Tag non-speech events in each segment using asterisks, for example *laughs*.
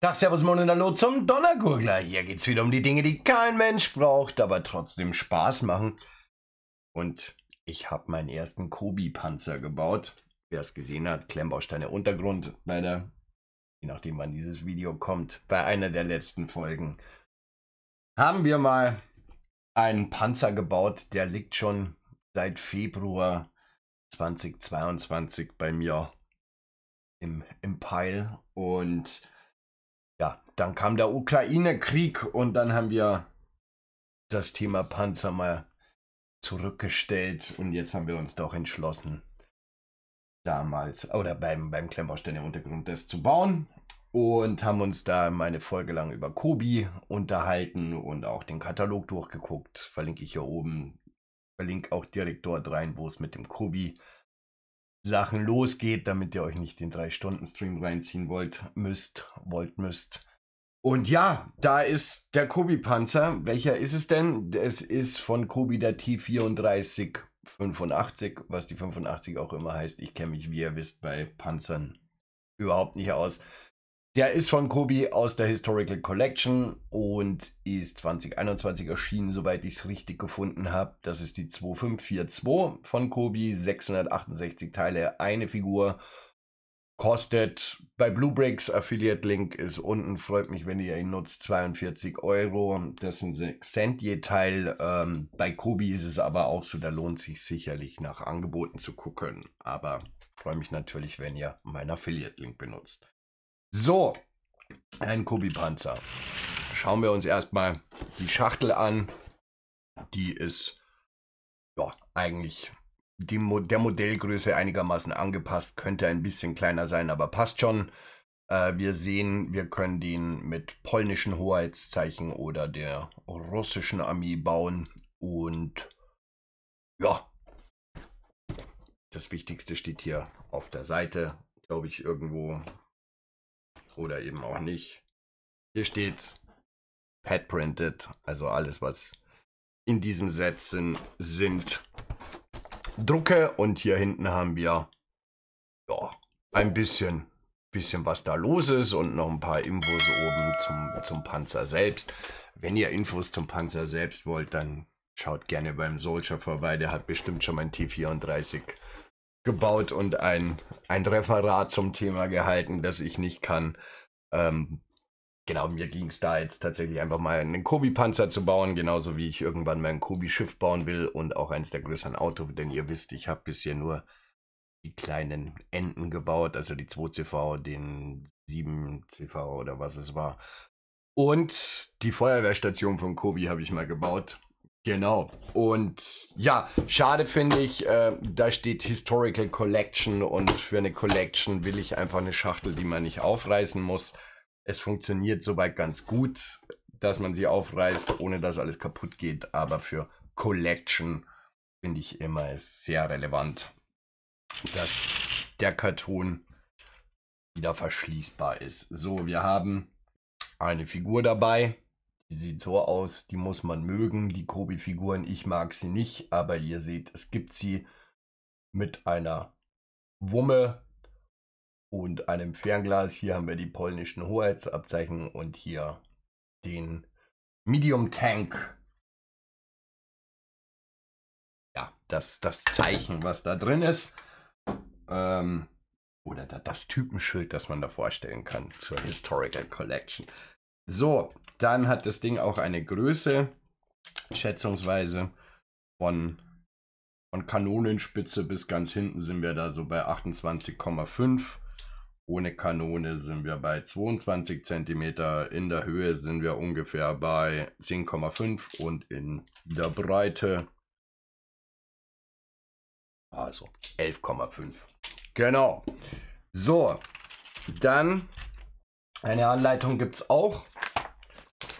Tag, Servus, Moin und Hallo zum Donnergurgler. Hier geht's wieder um die Dinge, die kein Mensch braucht, aber trotzdem Spaß machen. Und ich habe meinen ersten Kobi-Panzer gebaut. Wer es gesehen hat, Klemmbausteine Untergrund, leider, je nachdem wann dieses Video kommt, bei einer der letzten Folgen, haben wir mal einen Panzer gebaut, der liegt schon seit Februar 2022 bei mir im, im Peil. Und ja, dann kam der Ukraine-Krieg und dann haben wir das Thema Panzer mal zurückgestellt und jetzt haben wir uns doch entschlossen, damals oder beim, beim Klemmbaustellen im Untergrund das zu bauen und haben uns da meine Folge lang über Kobi unterhalten und auch den Katalog durchgeguckt. Verlinke ich hier oben. Verlinke auch direkt dort rein, wo es mit dem Kobi Sachen losgeht, damit ihr euch nicht den 3-Stunden-Stream reinziehen wollt, müsst, wollt, müsst. Und ja, da ist der Kobi-Panzer. Welcher ist es denn? Es ist von Kobi der T3485, was die 85 auch immer heißt. Ich kenne mich, wie ihr wisst, bei Panzern überhaupt nicht aus. Der ist von Kobi aus der Historical Collection und ist 2021 erschienen, soweit ich es richtig gefunden habe. Das ist die 2542 von Kobi, 668 Teile, eine Figur. Kostet bei Bluebricks, Affiliate-Link ist unten, freut mich, wenn ihr ihn nutzt, 42 Euro. Das sind 6 Cent je Teil. Ähm, bei Kobi ist es aber auch so, da lohnt sich sicherlich nach Angeboten zu gucken. Aber freue mich natürlich, wenn ihr meinen Affiliate-Link benutzt. So, ein Kubi-Panzer. Schauen wir uns erstmal die Schachtel an. Die ist ja, eigentlich Mo der Modellgröße einigermaßen angepasst. Könnte ein bisschen kleiner sein, aber passt schon. Äh, wir sehen, wir können den mit polnischen Hoheitszeichen oder der russischen Armee bauen. Und ja, das Wichtigste steht hier auf der Seite, glaube ich, irgendwo oder eben auch nicht. Hier steht's. Pad printed, also alles, was in diesem Sätzen sind. Drucke und hier hinten haben wir ja, ein bisschen, bisschen was da los ist und noch ein paar Infos oben zum, zum Panzer selbst. Wenn ihr Infos zum Panzer selbst wollt, dann schaut gerne beim Soldier vorbei. Der hat bestimmt schon mein T34 gebaut und ein, ein Referat zum Thema gehalten, das ich nicht kann. Ähm, genau, mir ging es da jetzt tatsächlich einfach mal einen Kobi-Panzer zu bauen, genauso wie ich irgendwann mein Kobi-Schiff bauen will und auch eins der größeren Autos, denn ihr wisst, ich habe bisher nur die kleinen Enten gebaut, also die 2CV, den 7CV oder was es war. Und die Feuerwehrstation von Kobi habe ich mal gebaut. Genau. Und ja, schade finde ich, äh, da steht Historical Collection und für eine Collection will ich einfach eine Schachtel, die man nicht aufreißen muss. Es funktioniert soweit ganz gut, dass man sie aufreißt, ohne dass alles kaputt geht, aber für Collection finde ich immer sehr relevant, dass der Karton wieder verschließbar ist. So, wir haben eine Figur dabei die sieht so aus, die muss man mögen, die Kobi-Figuren, ich mag sie nicht, aber ihr seht, es gibt sie mit einer Wumme und einem Fernglas. Hier haben wir die polnischen Hoheitsabzeichen und hier den Medium Tank. Ja, das, das Zeichen, was da drin ist. Ähm, oder das Typenschild, das man da vorstellen kann zur Historical Collection. So, dann hat das Ding auch eine Größe, schätzungsweise von, von Kanonenspitze bis ganz hinten sind wir da so bei 28,5. Ohne Kanone sind wir bei 22 cm, in der Höhe sind wir ungefähr bei 10,5 und in der Breite also 11,5. Genau. So, dann eine Anleitung gibt es auch.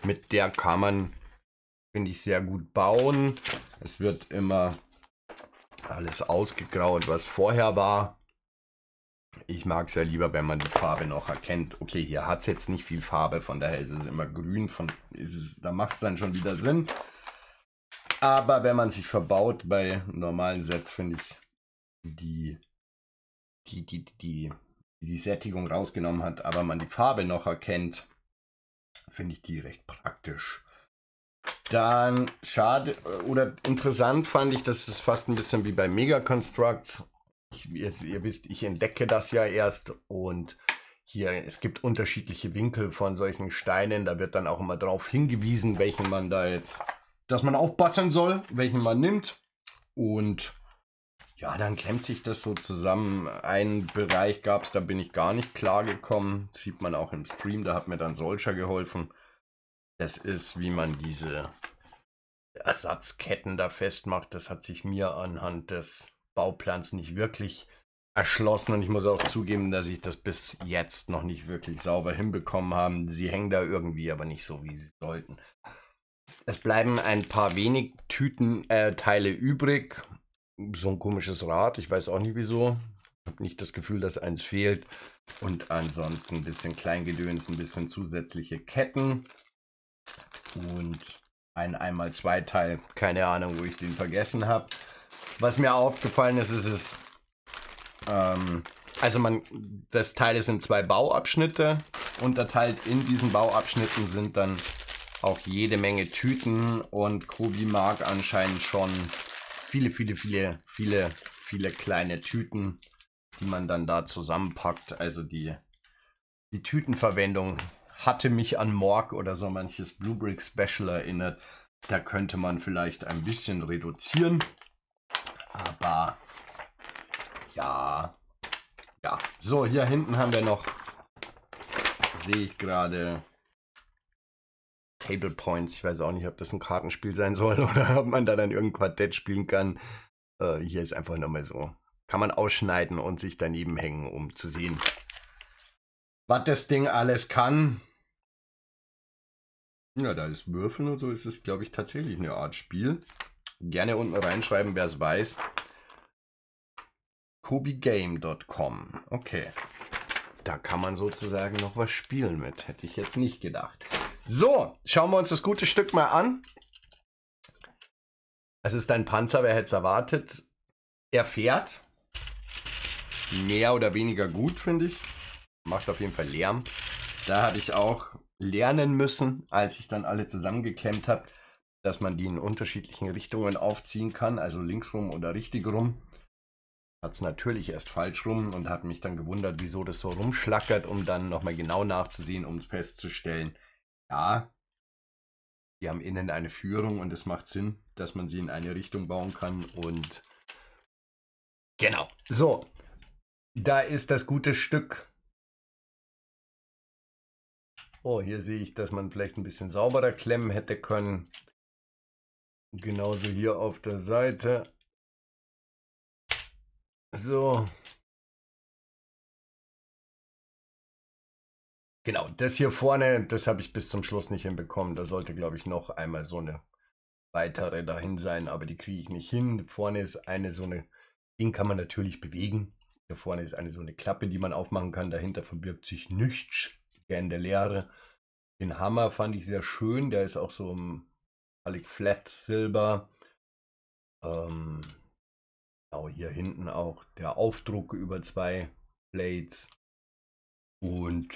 Mit der kann man, finde ich, sehr gut bauen. Es wird immer alles ausgegraut, was vorher war. Ich mag es ja lieber, wenn man die Farbe noch erkennt. Okay, hier hat es jetzt nicht viel Farbe, von daher ist es immer grün. Von, es, da macht es dann schon wieder Sinn. Aber wenn man sich verbaut bei normalen Sets, finde ich, die, die, die, die, die Sättigung rausgenommen hat, aber man die Farbe noch erkennt, finde ich die recht praktisch. Dann schade äh, oder interessant fand ich, dass es fast ein bisschen wie bei Mega Constructs. Ich, ihr, ihr, wisst, ich entdecke das ja erst und hier, es gibt unterschiedliche Winkel von solchen Steinen. Da wird dann auch immer darauf hingewiesen, welchen man da jetzt, dass man aufpassen soll, welchen man nimmt. Und ja, dann klemmt sich das so zusammen. Einen Bereich gab es, da bin ich gar nicht klar gekommen. sieht man auch im Stream, da hat mir dann Solcher geholfen. Das ist, wie man diese Ersatzketten da festmacht. Das hat sich mir anhand des Bauplans nicht wirklich erschlossen und ich muss auch zugeben, dass ich das bis jetzt noch nicht wirklich sauber hinbekommen habe. Sie hängen da irgendwie, aber nicht so, wie sie sollten. Es bleiben ein paar wenig Tüten, äh, Teile übrig so ein komisches Rad. Ich weiß auch nicht wieso. Ich habe nicht das Gefühl, dass eins fehlt. Und ansonsten ein bisschen Kleingedöns, ein bisschen zusätzliche Ketten. Und ein einmal zwei Teil. Keine Ahnung, wo ich den vergessen habe. Was mir aufgefallen ist, ist es. Ähm, also man, das Teil ist in zwei Bauabschnitte unterteilt. In diesen Bauabschnitten sind dann auch jede Menge Tüten und Kobi mag anscheinend schon viele, viele, viele, viele, viele kleine Tüten, die man dann da zusammenpackt. Also die, die Tütenverwendung hatte mich an Morg oder so manches Bluebrick Special erinnert. Da könnte man vielleicht ein bisschen reduzieren. Aber ja, ja. So, hier hinten haben wir noch, sehe ich gerade, Table Points. Ich weiß auch nicht, ob das ein Kartenspiel sein soll *laughs* oder ob man da dann irgendein Quartett spielen kann. Äh, hier ist einfach nochmal so. Kann man ausschneiden und sich daneben hängen, um zu sehen, was das Ding alles kann. Ja, da ist Würfeln und so ist es, glaube ich, tatsächlich eine Art Spiel. Gerne unten reinschreiben, wer es weiß. kobigame.com. Okay. Da kann man sozusagen noch was spielen mit. Hätte ich jetzt nicht gedacht. So, schauen wir uns das gute Stück mal an. Es ist ein Panzer, wer hätte es erwartet. Er fährt. Mehr oder weniger gut, finde ich. Macht auf jeden Fall Lärm. Da habe ich auch lernen müssen, als ich dann alle zusammengeklemmt habe, dass man die in unterschiedlichen Richtungen aufziehen kann, also links rum oder richtig rum. Hat es natürlich erst falsch rum und hat mich dann gewundert, wieso das so rumschlackert, um dann nochmal genau nachzusehen, um festzustellen, ja, die haben innen eine Führung und es macht Sinn, dass man sie in eine Richtung bauen kann und genau. So, da ist das gute Stück. Oh, hier sehe ich, dass man vielleicht ein bisschen sauberer klemmen hätte können. Genauso hier auf der Seite. So, Genau, das hier vorne, das habe ich bis zum Schluss nicht hinbekommen. Da sollte, glaube ich, noch einmal so eine weitere dahin sein, aber die kriege ich nicht hin. Vorne ist eine so eine, den kann man natürlich bewegen. Hier vorne ist eine so eine Klappe, die man aufmachen kann. Dahinter verbirgt sich nichts. Gern der Leere. Den Hammer fand ich sehr schön. Der ist auch so ein Alec Flat Silber. Ähm, genau hier hinten auch der Aufdruck über zwei Blades. Und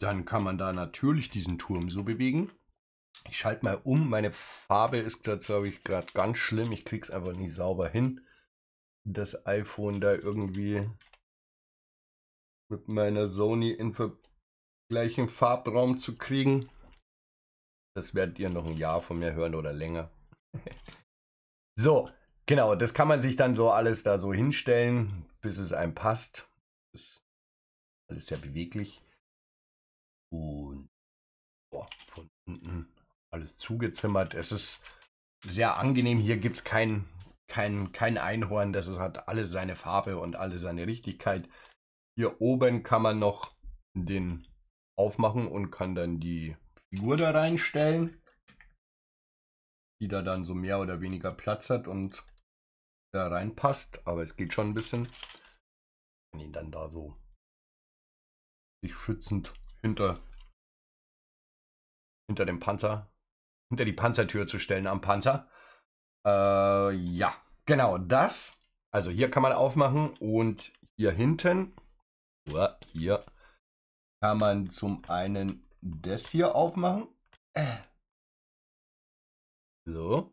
dann kann man da natürlich diesen Turm so bewegen. Ich schalte mal um. Meine Farbe ist, glaube ich, gerade ganz schlimm. Ich krieg's einfach nicht sauber hin. Das iPhone da irgendwie mit meiner Sony in gleichen Farbraum zu kriegen. Das werdet ihr noch ein Jahr von mir hören oder länger. *laughs* so, genau, das kann man sich dann so alles da so hinstellen, bis es einem passt. Das ist alles sehr beweglich. Und boah, von unten alles zugezimmert. Es ist sehr angenehm. Hier gibt es kein, kein, kein Einhorn. Das ist, hat alle seine Farbe und alle seine Richtigkeit. Hier oben kann man noch den aufmachen und kann dann die Figur da reinstellen, die da dann so mehr oder weniger Platz hat und da reinpasst. Aber es geht schon ein bisschen. Kann ihn dann da so sich schützend hinter, hinter dem Panzer, hinter die Panzertür zu stellen am Panzer. Äh, ja, genau das. Also hier kann man aufmachen und hier hinten, hier, kann man zum einen das hier aufmachen. Äh. So.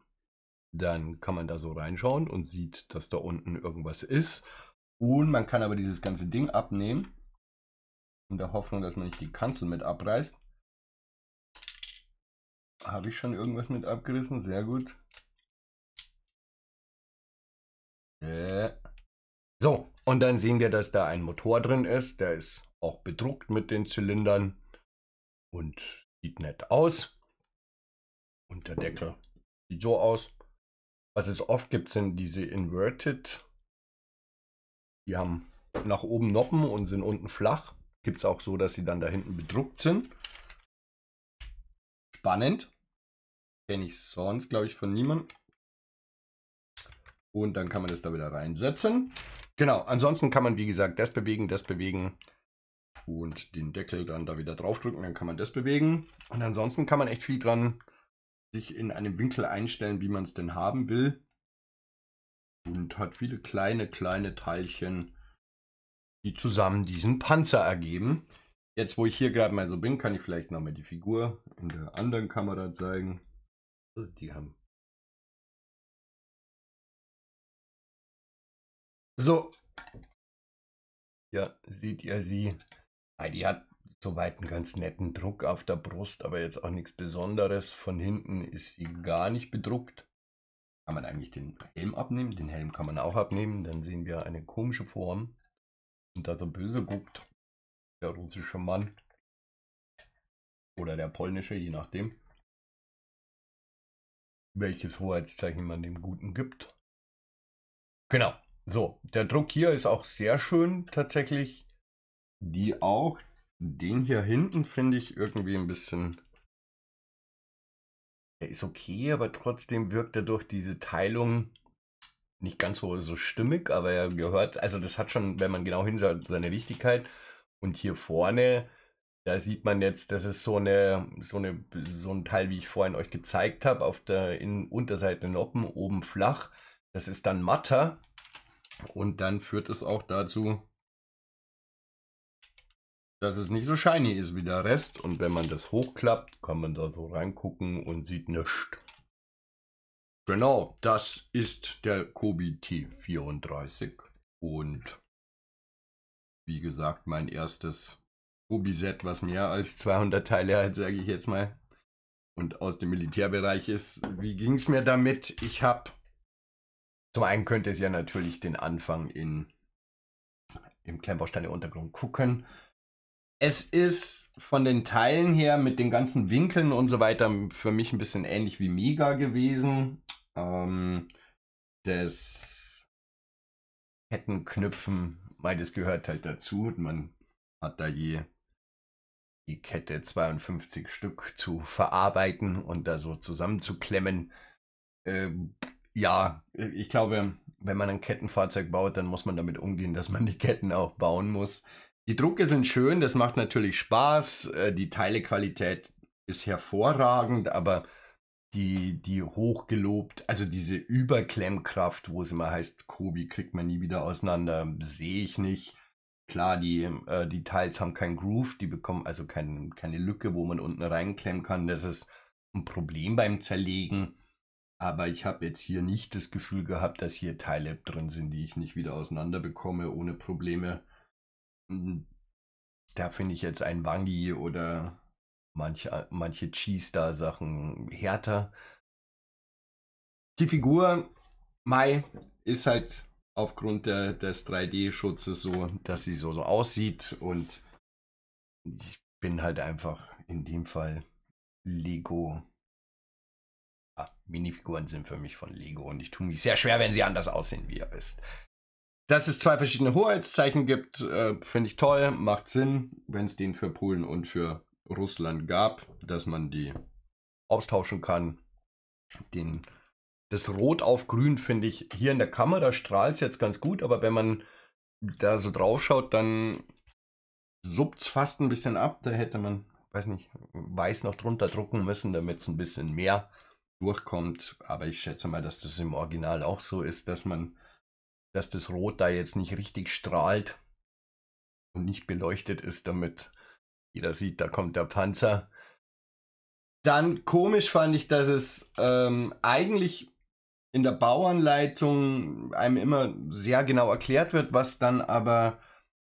Dann kann man da so reinschauen und sieht, dass da unten irgendwas ist. Und man kann aber dieses ganze Ding abnehmen in der Hoffnung, dass man nicht die Kanzel mit abreißt. Habe ich schon irgendwas mit abgerissen? Sehr gut. Äh. So, und dann sehen wir, dass da ein Motor drin ist. Der ist auch bedruckt mit den Zylindern und sieht nett aus. Und der Deckel sieht so aus. Was es oft gibt, sind diese Inverted. Die haben nach oben Noppen und sind unten flach. Gibt es auch so, dass sie dann da hinten bedruckt sind. Spannend. Kenne ich sonst, glaube ich, von niemandem. Und dann kann man das da wieder reinsetzen. Genau, ansonsten kann man, wie gesagt, das bewegen, das bewegen und den Deckel dann da wieder drauf drücken. dann kann man das bewegen. Und ansonsten kann man echt viel dran sich in einem Winkel einstellen, wie man es denn haben will. Und hat viele kleine, kleine Teilchen, die zusammen diesen Panzer ergeben. Jetzt, wo ich hier gerade mal so bin, kann ich vielleicht noch mal die Figur in der anderen Kamera zeigen. Die haben. So. Ja, seht ihr sie? die hat soweit einen ganz netten Druck auf der Brust, aber jetzt auch nichts Besonderes. Von hinten ist sie gar nicht bedruckt. Kann man eigentlich den Helm abnehmen? Den Helm kann man auch abnehmen. Dann sehen wir eine komische Form und da so böse guckt, der russische Mann oder der polnische, je nachdem, welches Hoheitszeichen man dem Guten gibt. Genau, so, der Druck hier ist auch sehr schön tatsächlich. Die auch, den hier hinten finde ich irgendwie ein bisschen... Er ist okay, aber trotzdem wirkt er durch diese Teilung nicht ganz so, so stimmig, aber er gehört, also das hat schon, wenn man genau hinschaut, seine Richtigkeit. Und hier vorne, da sieht man jetzt, das ist so eine, so eine, so ein Teil, wie ich vorhin euch gezeigt habe, auf der in, Unterseite Noppen, oben flach. Das ist dann matter. Und dann führt es auch dazu, dass es nicht so shiny ist wie der Rest. Und wenn man das hochklappt, kann man da so reingucken und sieht nichts. Genau, das ist der Kobi T34 und wie gesagt, mein erstes Kobi-Set, was mehr als 200 Teile hat, sage ich jetzt mal, und aus dem Militärbereich ist. Wie ging es mir damit? Ich habe, zum einen könnte es ja natürlich den Anfang in, im Klemmbausteine Untergrund gucken, es ist von den Teilen her mit den ganzen Winkeln und so weiter für mich ein bisschen ähnlich wie Mega gewesen. Ähm, das Kettenknüpfen, weil das gehört halt dazu. Man hat da je die Kette 52 Stück zu verarbeiten und da so zusammenzuklemmen. Ähm, ja, ich glaube, wenn man ein Kettenfahrzeug baut, dann muss man damit umgehen, dass man die Ketten auch bauen muss. Die Drucke sind schön, das macht natürlich Spaß. Äh, die Teilequalität ist hervorragend, aber die, die hochgelobt, also diese Überklemmkraft, wo es immer heißt, Kobi kriegt man nie wieder auseinander, sehe ich nicht. Klar, die, äh, die Teils haben keinen Groove, die bekommen also kein, keine Lücke, wo man unten reinklemmen kann. Das ist ein Problem beim Zerlegen. Aber ich habe jetzt hier nicht das Gefühl gehabt, dass hier Teile drin sind, die ich nicht wieder auseinander bekomme ohne Probleme. Hm, da finde ich jetzt ein Wangi oder manche, manche Cheese-Star-Sachen härter. Die Figur Mai ist halt aufgrund der, des 3D-Schutzes so, dass sie so, so aussieht und ich bin halt einfach in dem Fall Lego. Ah, Minifiguren sind für mich von Lego und ich tue mich sehr schwer, wenn sie anders aussehen, wie er ist. Dass es zwei verschiedene Hoheitszeichen gibt, äh, finde ich toll, macht Sinn, wenn es den für Polen und für Russland gab, dass man die austauschen kann. Den, das Rot auf Grün finde ich hier in der Kamera strahlt es jetzt ganz gut, aber wenn man da so drauf schaut, dann suppt es fast ein bisschen ab. Da hätte man, weiß nicht, weiß noch drunter drucken müssen, damit es ein bisschen mehr durchkommt. Aber ich schätze mal, dass das im Original auch so ist, dass man dass das Rot da jetzt nicht richtig strahlt und nicht beleuchtet ist, damit jeder sieht, da kommt der Panzer. Dann komisch fand ich, dass es ähm, eigentlich in der Bauanleitung einem immer sehr genau erklärt wird, was dann aber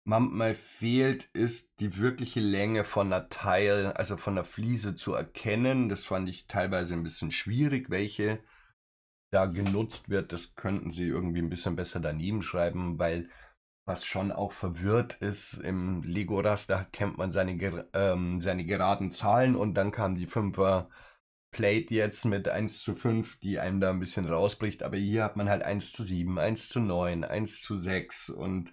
manchmal fehlt, ist die wirkliche Länge von einer Teil, also von der Fliese zu erkennen. Das fand ich teilweise ein bisschen schwierig, welche da genutzt wird, das könnten sie irgendwie ein bisschen besser daneben schreiben, weil was schon auch verwirrt ist, im Lego-Raster kennt man seine, ähm, seine geraden Zahlen und dann kam die 5er Plate jetzt mit 1 zu 5, die einem da ein bisschen rausbricht, aber hier hat man halt 1 zu 7, 1 zu 9, 1 zu 6 und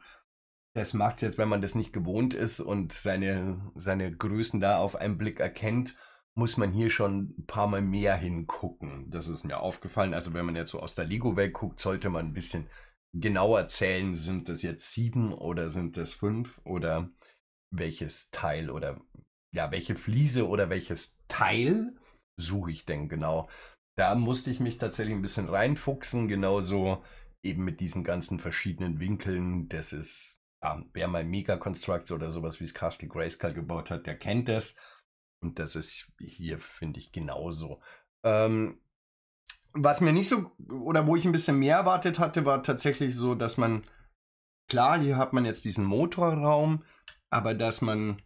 das macht jetzt, wenn man das nicht gewohnt ist und seine, seine Größen da auf einen Blick erkennt, muss man hier schon ein paar Mal mehr hingucken. Das ist mir aufgefallen. Also wenn man jetzt so aus der Lego Welt guckt, sollte man ein bisschen genauer zählen, sind das jetzt sieben oder sind das fünf oder welches Teil oder ja, welche Fliese oder welches Teil suche ich denn genau? Da musste ich mich tatsächlich ein bisschen reinfuchsen, genauso eben mit diesen ganzen verschiedenen Winkeln. Das ist, ja, wer mal Mega Constructs oder sowas wie es Castle Grayskull gebaut hat, der kennt das. Und das ist hier, finde ich, genauso. Ähm, was mir nicht so, oder wo ich ein bisschen mehr erwartet hatte, war tatsächlich so, dass man, klar, hier hat man jetzt diesen Motorraum, aber dass man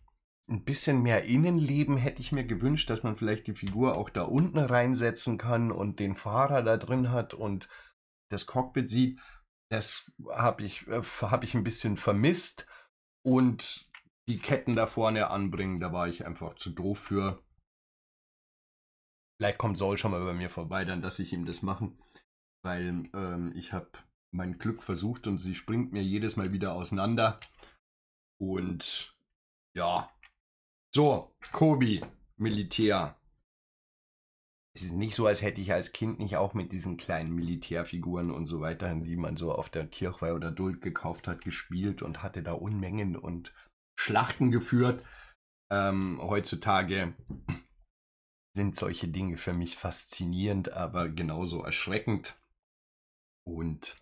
ein bisschen mehr Innenleben hätte ich mir gewünscht, dass man vielleicht die Figur auch da unten reinsetzen kann und den Fahrer da drin hat und das Cockpit sieht. Das habe ich, äh, hab ich ein bisschen vermisst. Und die Ketten da vorne anbringen. Da war ich einfach zu doof für. Vielleicht kommt Sol schon mal bei mir vorbei, dann lasse ich ihm das machen. Weil ähm, ich habe mein Glück versucht und sie springt mir jedes Mal wieder auseinander. Und ja. So, Kobi, Militär. Es ist nicht so, als hätte ich als Kind nicht auch mit diesen kleinen Militärfiguren und so weiter, die man so auf der Kirchweih oder Duld gekauft hat, gespielt und hatte da Unmengen und Schlachten geführt. Ähm, heutzutage *clears throat* sind solche Dinge für mich faszinierend, aber genauso erschreckend. Und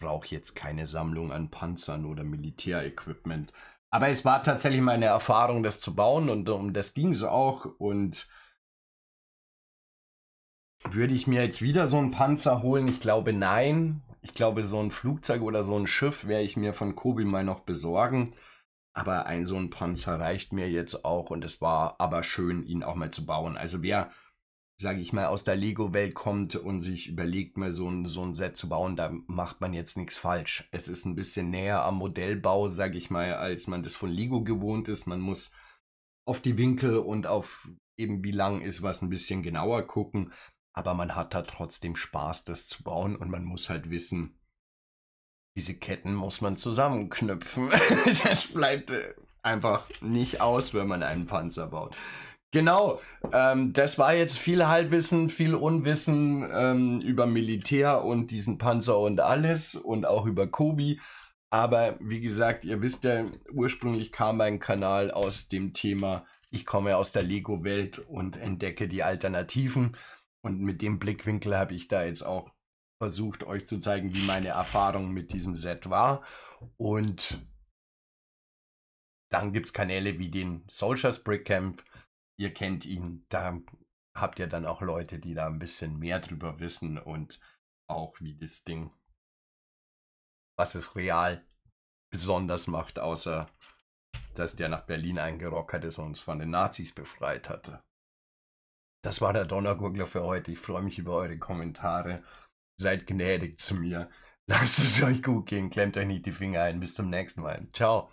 brauche jetzt keine Sammlung an Panzern oder Militärequipment. Aber es war tatsächlich meine Erfahrung, das zu bauen und um das ging es auch. Und würde ich mir jetzt wieder so einen Panzer holen? Ich glaube nein. Ich glaube, so ein Flugzeug oder so ein Schiff werde ich mir von Kobi mal noch besorgen. Aber ein so ein Panzer reicht mir jetzt auch und es war aber schön, ihn auch mal zu bauen. Also wer, sage ich mal, aus der Lego-Welt kommt und sich überlegt, mal so ein, so ein Set zu bauen, da macht man jetzt nichts falsch. Es ist ein bisschen näher am Modellbau, sage ich mal, als man das von Lego gewohnt ist. Man muss auf die Winkel und auf eben wie lang ist was ein bisschen genauer gucken. Aber man hat da trotzdem Spaß, das zu bauen und man muss halt wissen, diese Ketten muss man zusammenknüpfen. *laughs* das bleibt äh, einfach nicht aus, wenn man einen Panzer baut. Genau, ähm, das war jetzt viel Halbwissen, viel Unwissen ähm, über Militär und diesen Panzer und alles und auch über Kobi. Aber wie gesagt, ihr wisst ja, ursprünglich kam mein Kanal aus dem Thema, ich komme aus der Lego-Welt und entdecke die Alternativen. Und mit dem Blickwinkel habe ich da jetzt auch versucht euch zu zeigen, wie meine Erfahrung mit diesem Set war. Und dann gibt es Kanäle wie den Soldiers Brick Camp. Ihr kennt ihn. Da habt ihr dann auch Leute, die da ein bisschen mehr drüber wissen und auch wie das Ding, was es real besonders macht, außer dass der nach Berlin eingerockert ist und uns von den Nazis befreit hatte. Das war der Donnergurgler für heute. Ich freue mich über eure Kommentare. Seid gnädig zu mir. Lasst es euch gut gehen, klemmt euch nicht die Finger ein. Bis zum nächsten Mal. Ciao.